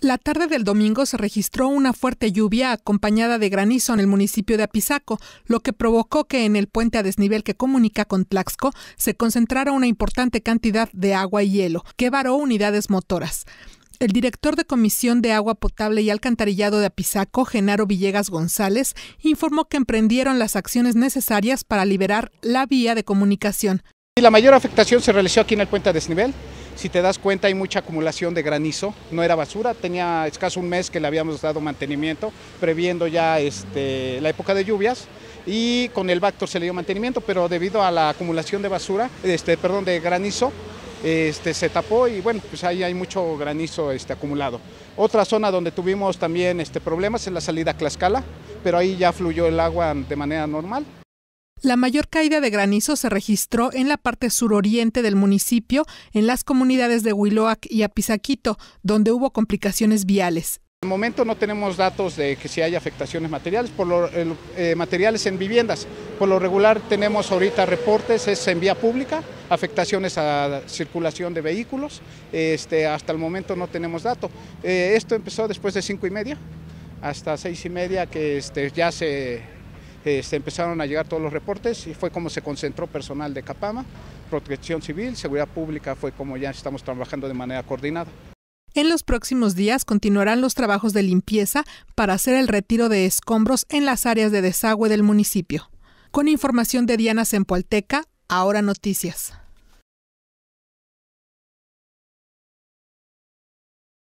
La tarde del domingo se registró una fuerte lluvia acompañada de granizo en el municipio de Apizaco, lo que provocó que en el puente a desnivel que comunica con Tlaxco se concentrara una importante cantidad de agua y hielo, que varó unidades motoras. El director de Comisión de Agua Potable y Alcantarillado de Apizaco, Genaro Villegas González, informó que emprendieron las acciones necesarias para liberar la vía de comunicación. y La mayor afectación se realizó aquí en el puente a desnivel, si te das cuenta hay mucha acumulación de granizo, no era basura, tenía escaso un mes que le habíamos dado mantenimiento, previendo ya este, la época de lluvias y con el Bactor se le dio mantenimiento, pero debido a la acumulación de basura, este, perdón, de granizo, este, se tapó y bueno, pues ahí hay mucho granizo este, acumulado. Otra zona donde tuvimos también este, problemas es la salida a Tlaxcala, pero ahí ya fluyó el agua de manera normal. La mayor caída de granizo se registró en la parte suroriente del municipio, en las comunidades de Huiloac y Apisaquito, donde hubo complicaciones viales. el momento no tenemos datos de que si hay afectaciones materiales, por eh, materiales en viviendas. Por lo regular tenemos ahorita reportes, es en vía pública, afectaciones a circulación de vehículos. Este, hasta el momento no tenemos datos. Eh, esto empezó después de cinco y media, hasta seis y media que este, ya se se este, empezaron a llegar todos los reportes y fue como se concentró personal de Capama, Protección Civil, Seguridad Pública, fue como ya estamos trabajando de manera coordinada. En los próximos días continuarán los trabajos de limpieza para hacer el retiro de escombros en las áreas de desagüe del municipio. Con información de Diana Sempoalteca, Ahora Noticias.